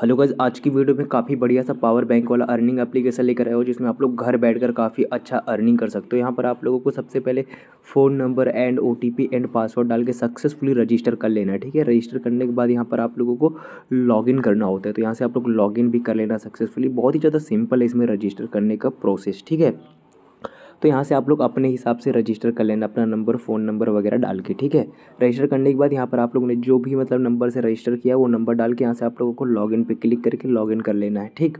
hello guys आज की video में काफ़ी बढ़िया सा पावर बैंक वाला अर्निंग एप्लीकेशन लेकर आया हो जिसमें आप लोग घर बैठकर काफ़ी अच्छा अर्निंग कर सकते हो यहाँ पर आप लोगों को सबसे पहले phone number and O and password डाल के सक्सेसफुली रजिस्टर कर लेना है ठीक है रजिस्टर करने के बाद यहाँ पर आप लोगों को लॉगिन करना होता है तो यहाँ से आप लोग लॉगिन भी कर लेना सक्सेसफुली बहुत ही ज़्यादा सिंपल है इसमें रजिस्टर करने का प्रोसेस ठीक है तो यहाँ से आप लोग अपने हिसाब से रजिस्टर कर लेना अपना नंबर फ़ोन नंबर वगैरह डाल के ठीक है रजिस्टर करने के बाद यहाँ पर आप लोगों ने जो भी मतलब नंबर से रजिस्टर किया वो नंबर डाल के यहाँ से आप लोगों को इन पे क्लिक करके लॉगिन कर लेना है ठीक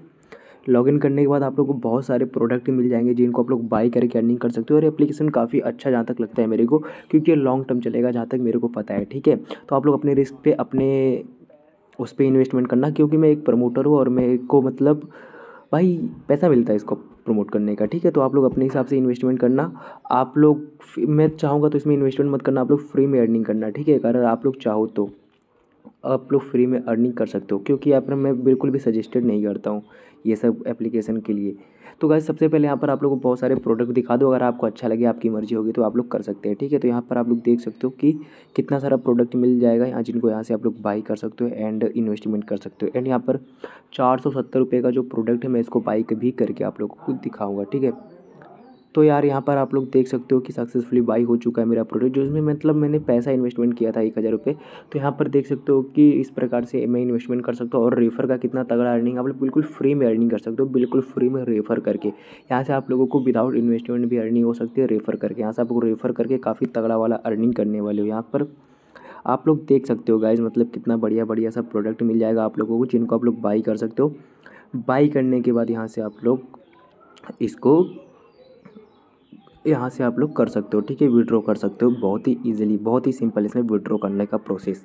लॉगिन करने के बाद आप लोग को बहुत सारे प्रोडक्ट मिल जाएंगे जिनको आप लोग बाई करके अर्निंग कर सकते हो और एप्लीकेशन काफ़ी अच्छा जहाँ तक लगता है मेरे को क्योंकि ये लॉन्ग टर्म चलेगा जहाँ तक मेरे को पता है ठीक है तो आप लोग अपने रिस्क पे अपने उस पर इन्वेस्टमेंट करना क्योंकि मैं एक प्रमोटर हूँ और मेरे को मतलब भाई पैसा मिलता है इसको प्रमोट करने का ठीक है तो आप लोग अपने हिसाब से इन्वेस्टमेंट करना आप लोग मैं चाहूँगा तो इसमें इन्वेस्टमेंट मत करना आप लोग फ्री में अर्निंग करना ठीक है अगर आप लोग चाहो तो आप लोग फ्री में अर्निंग कर सकते हो क्योंकि यहाँ पर मैं बिल्कुल भी सजेस्टेड नहीं करता हूँ ये सब एप्लीकेशन के लिए तो गाइस सबसे पहले यहाँ पर आप लोग को बहुत सारे प्रोडक्ट दिखा दो अगर आपको अच्छा लगे आपकी मर्जी होगी तो आप लोग कर सकते हैं ठीक है तो यहाँ पर आप लोग देख सकते हो कि कितना सारा प्रोडक्ट मिल जाएगा यहाँ जिनको यहाँ से आप लोग बाई कर सकते हो एंड इन्वेस्टमेंट कर सकते हो एंड यहाँ पर चार सौ सत्तर रुपये का जो प्रोडक्ट है मैं इसको बाई भी करके आप लोग को दिखाऊँगा ठीक है तो यार यहाँ पर आप लोग देख सकते हो कि सक्सेसफुली बाई हो चुका है मेरा प्रोडक्ट जिसमें मतलब मैंने पैसा इन्वेस्टमेंट किया था एक हज़ार रुपये तो यहाँ पर देख सकते हो कि इस प्रकार से मैं इन्वेस्टमेंट कर सकता हूँ और रेफर का कितना तगड़ा अर्निंग आप लोग बिल्कुल फ्री में अर्निंग कर सकते हो बिल्कुल फ्री में रेफर करके यहाँ से आप लोगों को विदाउट इन्वेस्टमेंट भी अर्निंग हो सकती है रेफर करके यहाँ से आप लोग रेफर करके काफ़ी तगड़ा वाला अर्निंग करने वाले हो यहाँ पर आप लोग देख सकते हो गाइज मतलब कितना बढ़िया बढ़िया सा प्रोडक्ट मिल जाएगा आप लोगों को जिनको आप लोग बाई कर सकते हो बाई करने के बाद यहाँ से आप लोग इसको यहाँ से आप लोग कर सकते हो ठीक है विड्रॉ कर सकते हो बहुत ही ईजिली बहुत ही सिंपल इसमें विड्रॉ करने का प्रोसेस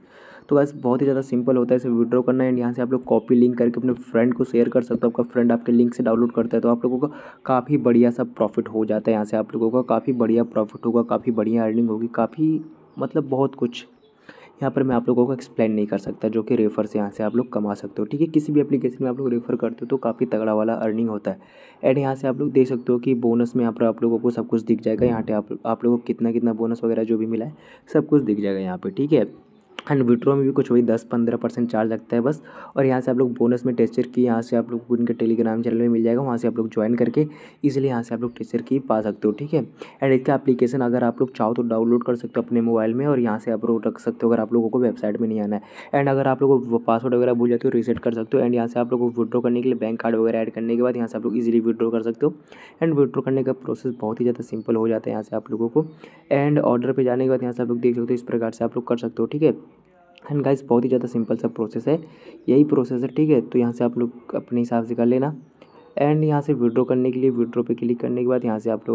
तो बस बहुत ही ज़्यादा सिंपल होता है इसे विड्रॉ करना एंड यहाँ से आप लोग कॉपी लिंक करके अपने फ्रेंड को शेयर कर सकते हो आपका फ्रेंड आपके लिंक से डाउनलोड करता है तो आप लोगों का काफ़ी बढ़िया सा प्रॉफिट हो जाता है यहाँ से आप लोगों का काफ़ी बढ़िया प्रॉफिट होगा काफ़ी बढ़िया अर्निंग होगी काफ़ी मतलब बहुत कुछ यहाँ पर मैं आप लोगों को एक्सप्लेन नहीं कर सकता जो कि रेफ़र से यहाँ से आप लोग कमा सकते हो ठीक है किसी भी एप्लीकेशन में आप लोग रेफ़र करते हो तो काफ़ी तगड़ा वाला अर्निंग होता है एंड यहाँ से आप लोग देख सकते हो कि बोनस में यहाँ पर आप लोगों को सब कुछ दिख जाएगा यहाँ पर आप, आप लोगों को कितना कितना बोनस वगैरह जो भी मिला है सब कुछ दिख जाएगा यहाँ पर ठीक है एंड विड्रो में भी कुछ वही दस पंद्रह परसेंट चार्ज लगता है बस और यहाँ से आप लोग बोनस में टेस्टर की यहाँ से आप लोग को इनके टेलीग्राम चैनल में मिल जाएगा वहाँ से आप लोग ज्वाइन करके इसलिए यहाँ से आप लोग टेस्टर की पा सकते हो ठीक है एंड इसका एप्लीकेशन अगर आप लोग चाहो तो डाउनलोड कर सकते हो अपने मोबाइल में और यहाँ से आप लोग रख सकते हो अगर आप लोगों को वेबसाइट में नहीं आना है एंड अगर आप लोग पासवर्ड वगैरह भूल जाते हो रीसेट कर सकते हो एंड यहाँ से आप लोग को विड्रॉ करने के लिए बैंक कार्ड वगैरह ऐड करने के बाद यहाँ से आप लोग ईजिली विड्रो कर सकते हो एंड विड्रो करने का प्रोसेस बहुत ही ज़्यादा सिंपल हो जाता है यहाँ से आप लोगों को एंड ऑर्डर पर जाने के बाद यहाँ से आप लोग देख सकते हो इस प्रकार से आप लोग कर सकते हो ठीक है एंड गाइस बहुत ही ज़्यादा सिंपल सा प्रोसेस है यही प्रोसेस है ठीक है तो यहाँ से आप लोग अपने हिसाब से कर लेना एंड यहाँ से विड्रॉ करने के लिए विड्रॉ पे क्लिक करने के बाद यहाँ से आप लोग